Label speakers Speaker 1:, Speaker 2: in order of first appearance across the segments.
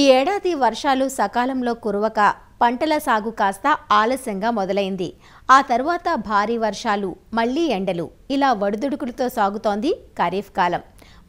Speaker 1: ఈ ఏడాది వర్షాలు సకాలంలో కురవక పంటల సాగు కాస్త ఆలస్యంగా మొదలైంది ఆ తర్వాత భారీ వర్షాలు మళ్లీ ఎండలు ఇలా వడుదుడుకులతో సాగుతోంది ఖరీఫ్ కాలం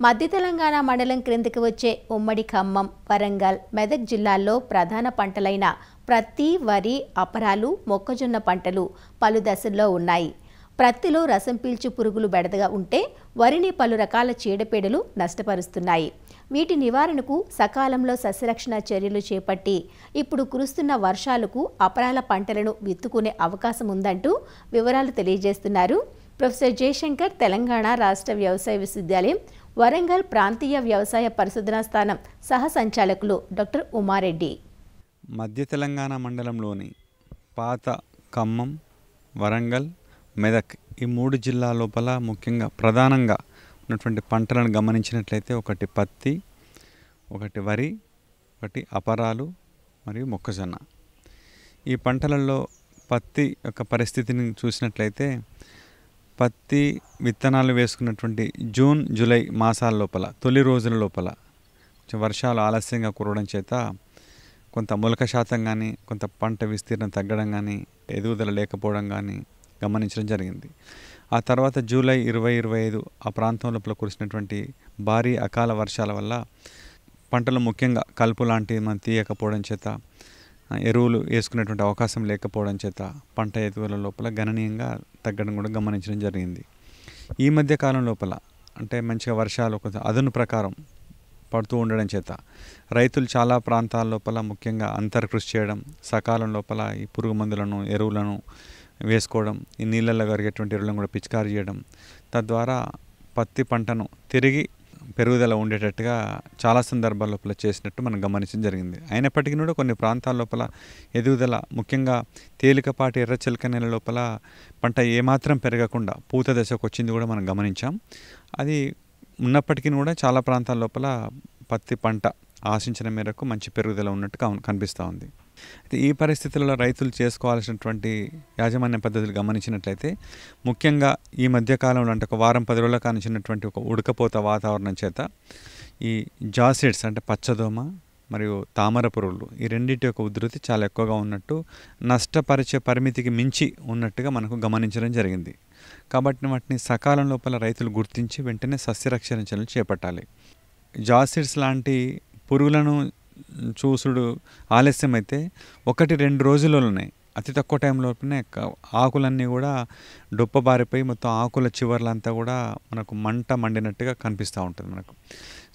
Speaker 1: మధ్య తెలంగాణ మండలం క్రిందికి వచ్చే ఉమ్మడి ఖమ్మం వరంగల్ మెదక్ జిల్లాల్లో ప్రధాన పంటలైన ప్రతి వరి అపరాలు మొక్కజొన్న పంటలు పలు దశల్లో ఉన్నాయి ప్రత్తిలో రసం పీల్చు పురుగులు బెడదగా ఉంటే వరిని పలు రకాల చీడపీడలు నష్టపరుస్తున్నాయి వీటి నివారణకు సకాలంలో సస్యరక్షణ చర్యలు చేపట్టి ఇప్పుడు కురుస్తున్న వర్షాలకు అపరాల పంటలను విత్తుకునే అవకాశం ఉందంటూ వివరాలు తెలియజేస్తున్నారు ప్రొఫెసర్ జయశంకర్ తెలంగాణ రాష్ట్ర వ్యవసాయ విశ్వవిద్యాలయం వరంగల్ ప్రాంతీయ వ్యవసాయ పరిశోధనా స్థానం సహ సంచాలకులు డాక్టర్ ఉమారెడ్డి మధ్య తెలంగాణ మండలంలోని పాత ఖమ్మం వరంగల్ మెదక్ ఈ మూడు జిల్లా లోపల ముఖ్యంగా ప్రధానంగా ఉన్నటువంటి పంటలను గమనించినట్లయితే ఒకటి పత్తి ఒకటి వరి ఒకటి అపరాలు మరియు మొక్కజొన్న ఈ పంటలలో పత్తి యొక్క పరిస్థితిని చూసినట్లయితే పత్తి విత్తనాలు వేసుకున్నటువంటి జూన్ జూలై మాసాల లోపల తొలి రోజుల లోపల కొంచెం వర్షాలు ఆలస్యంగా కురవడం చేత కొంత మొలక శాతం కానీ కొంత పంట విస్తీర్ణం తగ్గడం కానీ ఎదుగుదల లేకపోవడం కానీ గమనించడం జరిగింది ఆ తర్వాత జూలై ఇరవై ఇరవై ఐదు ఆ ప్రాంతం లోపల కురిసినటువంటి భారీ అకాల వర్షాల వల్ల పంటలు ముఖ్యంగా కలుపు లాంటివి మనం తీయకపోవడం చేత ఎరువులు వేసుకునేటువంటి అవకాశం లేకపోవడం చేత పంట ఎదుగుల లోపల గణనీయంగా తగ్గడం కూడా గమనించడం జరిగింది ఈ మధ్య కాలం లోపల అంటే మంచిగా వర్షాలు కొంచెం అదును ప్రకారం పడుతూ ఉండడం చేత రైతులు చాలా ప్రాంతాల లోపల ముఖ్యంగా అంతర్కృషి చేయడం సకాలం లోపల ఈ పురుగు మందులను ఎరువులను వేసుకోవడం ఈ నీళ్ళల్లో కరిగేటువంటి ఎరువులను కూడా పిచికారి చేయడం తద్వారా పత్తి పంటను తిరిగి పెరుగుదల ఉండేటట్టుగా చాలా సందర్భాల లోపల చేసినట్టు మనం గమనించడం జరిగింది అయినప్పటికీ కూడా కొన్ని ప్రాంతాల లోపల ఎదుగుదల ముఖ్యంగా తేలికపాటి ఎర్ర చిలక నెల లోపల పంట ఏమాత్రం పెరగకుండా పూత దశకు వచ్చింది కూడా మనం గమనించాం అది ఉన్నప్పటికీ కూడా చాలా ప్రాంతాల లోపల పత్తి పంట ఆశించిన మేరకు మంచి పెరుగుదల ఉన్నట్టుగా కనిపిస్తూ ఉంది అయితే ఈ పరిస్థితులలో రైతులు చేసుకోవాల్సినటువంటి యాజమాన్య పద్ధతులు గమనించినట్లయితే ముఖ్యంగా ఈ మధ్యకాలంలో అంటే ఒక వారం పది రోజుల కానిచ్చినటువంటి ఒక ఉడకపోత వాతావరణం చేత ఈ జాసిడ్స్ అంటే పచ్చదోమ మరియు తామర పురుగులు ఈ రెండింటి యొక్క ఉధృతి చాలా ఎక్కువగా ఉన్నట్టు నష్టపరిచే పరిమితికి మించి ఉన్నట్టుగా మనకు గమనించడం జరిగింది కాబట్టి వాటిని సకాలం లోపల రైతులు గుర్తించి వెంటనే సస్యరక్షణ చర్యలు చేపట్టాలి జాసిడ్స్ లాంటి పురుగులను చూసుడు ఆలస్యమైతే ఒకటి రెండు రోజులలోనే అతి తక్కువ టైంలోపునే ఆకులన్నీ కూడా డొప్పబారిపోయి మొత్తం ఆకుల చివర్లంతా కూడా మనకు మంట మండినట్టుగా కనిపిస్తూ ఉంటుంది మనకు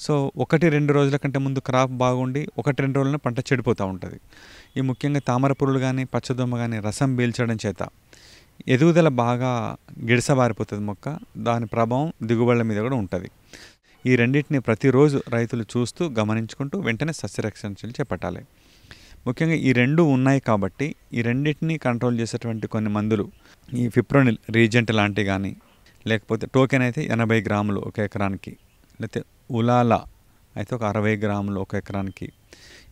Speaker 1: సో ఒకటి రెండు రోజుల కంటే ముందు క్రాప్ బాగుండి ఒకటి రెండు రోజులనే పంట చెడిపోతూ ఉంటుంది ఈ ముఖ్యంగా తామర పురులు కానీ పచ్చదొమ్మ కానీ రసం పీల్చడం చేత ఎదుగుదల బాగా గిడసబారిపోతుంది మొక్క దాని ప్రభావం దిగుబడుల మీద కూడా ఉంటుంది ఈ రెండింటిని ప్రతిరోజు రైతులు చూస్తూ గమనించుకుంటూ వెంటనే సస్యరక్షణ చర్యలు చేపట్టాలి ముఖ్యంగా ఈ రెండు ఉన్నాయి కాబట్టి ఈ రెండింటిని కంట్రోల్ చేసేటువంటి కొన్ని మందులు ఈ ఫిప్రోనిల్ రీజెంట్ లాంటివి కానీ లేకపోతే టోకెన్ అయితే ఎనభై గ్రాములు ఒక ఎకరానికి లేకపోతే ఉలాలా అయితే ఒక అరవై గ్రాములు ఒక ఎకరానికి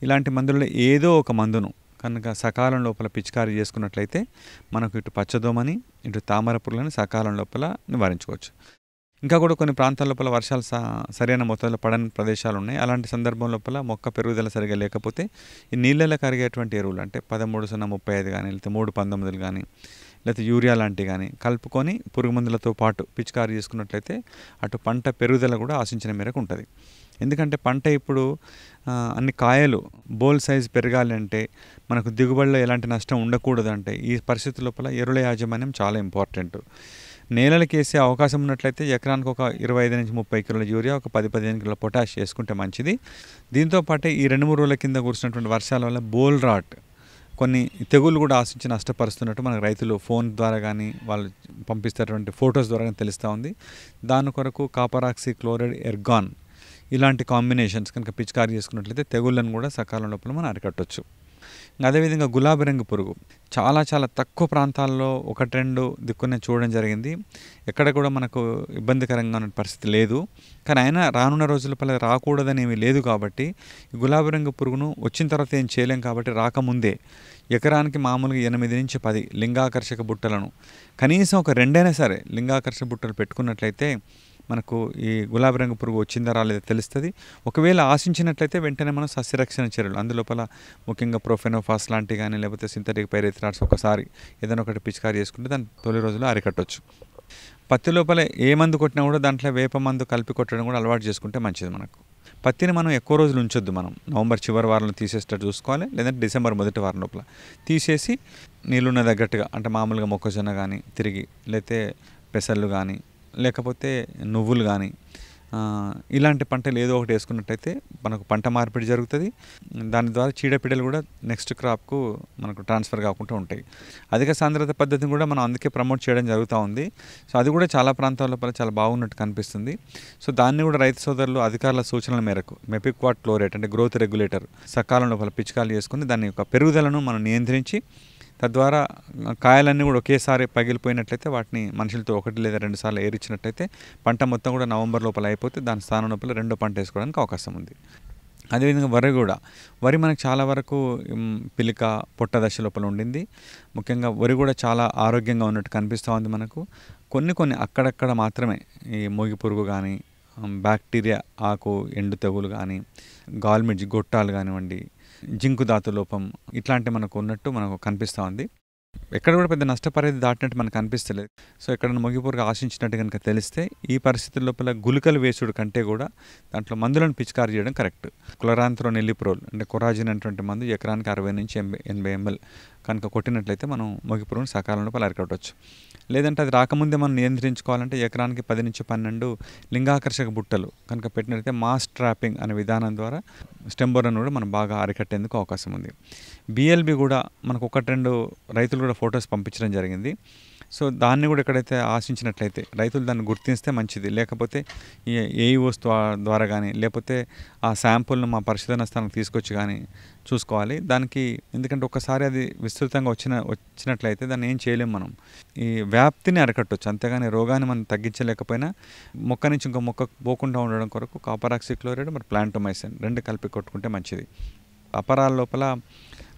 Speaker 1: ఇలాంటి మందులలో ఏదో ఒక మందును కనుక సకాలం లోపల పిచికారీ చేసుకున్నట్లయితే మనకు ఇటు పచ్చదోమని ఇటు తామర పురులని సకాలం లోపల నివారించుకోవచ్చు ఇంకా కూడా కొన్ని ప్రాంతాల లోపల వర్షాలు సరైన మొత్తంలో పడని ప్రదేశాలు ఉన్నాయి అలాంటి సందర్భం లోపల మొక్క పెరుగుదల సరిగా లేకపోతే ఈ నీళ్ళలో కరిగేటువంటి ఎరువులు అంటే పదమూడు సున్నా ముప్పై ఐదు కానీ లేకపోతే మూడు పంతొమ్మిదిలు కానీ లేకపోతే యూరియా లాంటివి కానీ కలుపుకొని పురుగు మందులతో పాటు పిచికారు చేసుకున్నట్లయితే అటు పంట పెరుగుదల కూడా ఆశించిన మేరకు ఉంటుంది ఎందుకంటే పంట ఇప్పుడు అన్ని కాయలు బోల్ సైజ్ పెరగాలి అంటే మనకు దిగుబడిలో ఎలాంటి నష్టం ఉండకూడదంటే ఈ పరిస్థితి లోపల ఎరువుల యాజమాన్యం చాలా ఇంపార్టెంట్ వేసే అవకాశం ఉన్నట్లయితే ఎకరానికి ఒక ఇరవై ఐదు నుంచి ముప్పై కిలోల యూరియా ఒక పది పదిహేను కిలోల పొటాష్ వేసుకుంటే మంచిది దీంతో పాటు ఈ రెండు మూడు రోజుల కింద కురిసినటువంటి వర్షాల వల్ల బోల్ రాట్ కొన్ని తెగులు కూడా ఆశించి నష్టపరుస్తున్నట్టు మనకు రైతులు ఫోన్ ద్వారా కానీ వాళ్ళు పంపిస్తున్నటువంటి ఫొటోస్ ద్వారా కానీ తెలుస్తూ ఉంది దాని కొరకు కాపరాక్సీ క్లోరైడ్ ఎర్గాన్ ఇలాంటి కాంబినేషన్స్ కనుక పిచికారి చేసుకున్నట్లయితే తెగుళ్ళను కూడా సకాలం లోపల మనం అరికట్టవచ్చు అదేవిధంగా గులాబీ రంగు పురుగు చాలా చాలా తక్కువ ప్రాంతాల్లో ఒకటి రెండు దిక్కునే చూడడం జరిగింది ఎక్కడ కూడా మనకు ఇబ్బందికరంగా ఉన్న పరిస్థితి లేదు కానీ అయినా రానున్న రోజుల పల్లె రాకూడదనేవి లేదు కాబట్టి గులాబీ రంగు పురుగును వచ్చిన తర్వాత ఏం చేయలేం కాబట్టి రాకముందే ఎకరానికి మామూలుగా ఎనిమిది నుంచి పది లింగాకర్షక బుట్టలను కనీసం ఒక రెండైనా సరే లింగాకర్షక బుట్టలు పెట్టుకున్నట్లయితే మనకు ఈ గులాబీ రంగు పురుగు వచ్చిందా రాలేదా తెలుస్తుంది ఒకవేళ ఆశించినట్లయితే వెంటనే మనం సస్యరక్షణ చర్యలు అందులోపల ముఖ్యంగా ప్రొఫెనోఫాస్ లాంటివి కానీ లేకపోతే సింథటిక్ పైరెథ్రాట్స్ ఒకసారి ఏదైనా ఒకటి పిచికారి చేసుకుంటే దాన్ని తొలి రోజులు అరికట్టవచ్చు పత్తి లోపల ఏ మందు కొట్టినా కూడా దాంట్లో వేప మందు కలిపి కొట్టడం కూడా అలవాటు చేసుకుంటే మంచిది మనకు పత్తిని మనం ఎక్కువ రోజులు ఉంచొద్దు మనం నవంబర్ చివరి వారంలో తీసేసేటట్టు చూసుకోవాలి లేదంటే డిసెంబర్ మొదటి వారం లోపల తీసేసి నీళ్ళున్న తగ్గట్టుగా అంటే మామూలుగా మొక్కజొన్న కానీ తిరిగి లేతే పెసర్లు కానీ లేకపోతే నువ్వులు కానీ ఇలాంటి పంటలు ఏదో ఒకటి వేసుకున్నట్టయితే మనకు పంట మార్పిడి జరుగుతుంది దాని ద్వారా చీడపీడలు కూడా నెక్స్ట్ క్రాప్కు మనకు ట్రాన్స్ఫర్ కాకుండా ఉంటాయి అధిక సాంద్రత పద్ధతిని కూడా మనం అందుకే ప్రమోట్ చేయడం జరుగుతూ ఉంది సో అది కూడా చాలా ప్రాంతాల్లో చాలా బాగున్నట్టు కనిపిస్తుంది సో దాన్ని కూడా రైతు సోదరులు అధికారుల సూచనల మేరకు మెపిక్వాట్ క్లోరేట్ అంటే గ్రోత్ రెగ్యులేటర్ సకాలంలో పిచికాలు చేసుకుని దాని యొక్క పెరుగుదలను మనం నియంత్రించి తద్వారా కాయలన్నీ కూడా ఒకేసారి పగిలిపోయినట్లయితే వాటిని మనుషులతో ఒకటి లేదా రెండు సార్లు ఏరిచ్చినట్లయితే పంట మొత్తం కూడా నవంబర్ లోపల అయిపోతే దాని స్థానం లోపల రెండో పంట వేసుకోవడానికి అవకాశం ఉంది అదేవిధంగా వరి కూడా వరి మనకు చాలా వరకు పిలిక పొట్ట దశ లోపల ఉండింది ముఖ్యంగా వరి కూడా చాలా ఆరోగ్యంగా ఉన్నట్టు కనిపిస్తూ ఉంది మనకు కొన్ని కొన్ని అక్కడక్కడ మాత్రమే ఈ మోగి పురుగు కానీ బ్యాక్టీరియా ఆకు ఎండు తెగులు కానీ గాల్మిడ్జ్ గొట్టాలు కానివ్వండి జింకు ధాతు లోపం ఇట్లాంటి మనకు ఉన్నట్టు మనకు కనిపిస్తూ ఉంది ఎక్కడ కూడా పెద్ద నష్టపరిధి దాటినట్టు మనకు అనిపిస్తలేదు సో ఎక్కడ మొగిపూరుగా ఆశించినట్టు కనుక తెలిస్తే ఈ పరిస్థితుల లోపల గులికలు వేసుడు కంటే కూడా దాంట్లో మందులను పిచికారి చేయడం కరెక్ట్ క్లొరాంత్రో నెల్లిప్రోల్ అంటే కొరాజిన్ అనేటువంటి మందు ఎకరానికి అరవై నుంచి ఎనభై ఎనభై ఎంఎల్ కనుక కొట్టినట్లయితే మనం మొగి సకాలంలో సకాలంలో అరికట్టవచ్చు లేదంటే అది రాకముందే మనం నియంత్రించుకోవాలంటే ఎకరానికి పది నుంచి పన్నెండు లింగాకర్షక బుట్టలు కనుక పెట్టినట్లయితే మాస్ ట్రాపింగ్ అనే విధానం ద్వారా స్టెంబోరను కూడా మనం బాగా అరికట్టేందుకు అవకాశం ఉంది బిఎల్బి కూడా మనకు ఒకటి రెండు రైతులు కూడా ఫొటోస్ పంపించడం జరిగింది సో దాన్ని కూడా ఎక్కడైతే ఆశించినట్లయితే రైతులు దాన్ని గుర్తిస్తే మంచిది లేకపోతే ఏ వస్తువు e ద్వారా కానీ లేకపోతే ఆ శాంపుల్ను మా పరిశోధన స్థానం తీసుకొచ్చి కానీ చూసుకోవాలి దానికి ఎందుకంటే ఒకసారి అది విస్తృతంగా వచ్చిన వచ్చినట్లయితే దాన్ని ఏం చేయలేము మనం ఈ వ్యాప్తిని అరకట్టవచ్చు అంతేగాని రోగాన్ని మనం తగ్గించలేకపోయినా మొక్క నుంచి ఇంకో మొక్క పోకుండా ఉండడం కొరకు కాపరాక్సిక్లోరైడ్ మరి ప్లాంటోమైసిన్ రెండు కలిపి కొట్టుకుంటే మంచిది అపరాల లోపల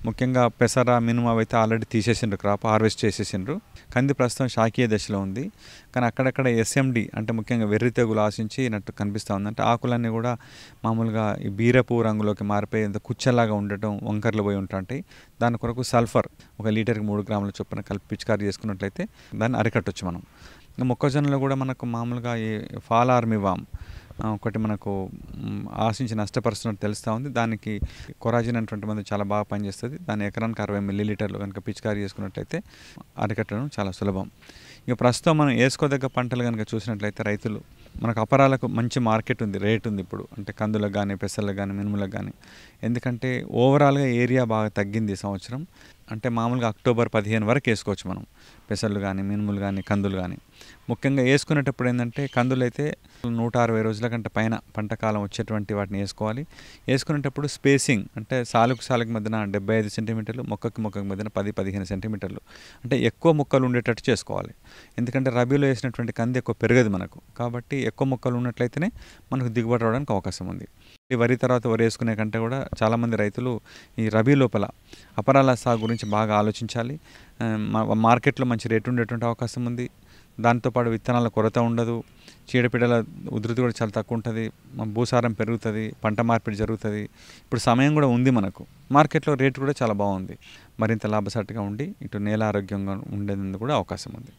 Speaker 1: ముఖ్యంగా పెసర మినుము అయితే ఆల్రెడీ తీసేసిండ్రు క్రాప్ హార్వెస్ట్ చేసేసిండ్రు కంది ప్రస్తుతం షాకీయ దశలో ఉంది కానీ అక్కడక్కడ ఎస్ఎండి అంటే ముఖ్యంగా వెర్రి తెగులు ఆశించినట్టు కనిపిస్తూ ఉంది అంటే ఆకులన్నీ కూడా మామూలుగా ఈ బీరపు రంగులోకి మారిపోయి కుచ్చలాగా ఉండటం వంకర్లు పోయి ఉంటాయి దాని కొరకు సల్ఫర్ ఒక లీటర్కి మూడు గ్రాముల చొప్పున కలిపి పిచికారి చేసుకున్నట్లయితే దాన్ని అరికట్టొచ్చు మనం ఇంకా మొక్కజొన్నలో కూడా మనకు మామూలుగా ఈ ఫాల్ ఆర్మీ వామ్ ఒకటి మనకు ఆశించి నష్టపరుస్తున్నట్టు తెలుస్తూ ఉంది దానికి కొరాజిన్ అనేటువంటి మందు చాలా బాగా పనిచేస్తుంది దాని ఎకరానికి అరవై మిల్లీలీటర్లు లీటర్లు కనుక పిచికారీ చేసుకున్నట్లయితే అరికట్టడం చాలా సులభం ఇక ప్రస్తుతం మనం వేసుకోదగ్గ పంటలు కనుక చూసినట్లయితే రైతులు మనకు అపరాలకు మంచి మార్కెట్ ఉంది రేట్ ఉంది ఇప్పుడు అంటే కందులకు కానీ పెసర్లకు కానీ మినుములకు కానీ ఎందుకంటే ఓవరాల్గా ఏరియా బాగా తగ్గింది ఈ సంవత్సరం అంటే మామూలుగా అక్టోబర్ పదిహేను వరకు వేసుకోవచ్చు మనం పెసర్లు కానీ మినుములు కానీ కందులు కానీ ముఖ్యంగా వేసుకునేటప్పుడు ఏంటంటే కందులు అయితే నూట అరవై రోజుల కంటే పైన పంట కాలం వచ్చేటువంటి వాటిని వేసుకోవాలి వేసుకునేటప్పుడు స్పేసింగ్ అంటే సాలుకు సాలుకు మధ్యన డెబ్బై ఐదు సెంటీమీటర్లు మొక్కకి మొక్కకి మధ్యన పది పదిహేను సెంటీమీటర్లు అంటే ఎక్కువ మొక్కలు ఉండేటట్టు చేసుకోవాలి ఎందుకంటే రబీలో వేసినటువంటి కంది ఎక్కువ పెరగదు మనకు కాబట్టి ఎక్కువ మొక్కలు ఉన్నట్లయితేనే మనకు దిగుబడి రావడానికి అవకాశం ఉంది ఈ వరి తర్వాత వరి వేసుకునే కంటే కూడా చాలామంది రైతులు ఈ రబీ లోపల అపరాల సాగు గురించి బాగా ఆలోచించాలి మార్కెట్లో మంచి రేటు ఉండేటువంటి అవకాశం ఉంది దాంతోపాటు విత్తనాల కొరత ఉండదు చీడపీడల ఉధృతి కూడా చాలా తక్కువ ఉంటుంది భూసారం పెరుగుతుంది పంట మార్పిడి జరుగుతుంది ఇప్పుడు సమయం కూడా ఉంది మనకు మార్కెట్లో రేటు కూడా చాలా బాగుంది మరింత లాభసాటిగా ఉండి ఇటు నేల ఆరోగ్యంగా ఉండేందుకు కూడా అవకాశం ఉంది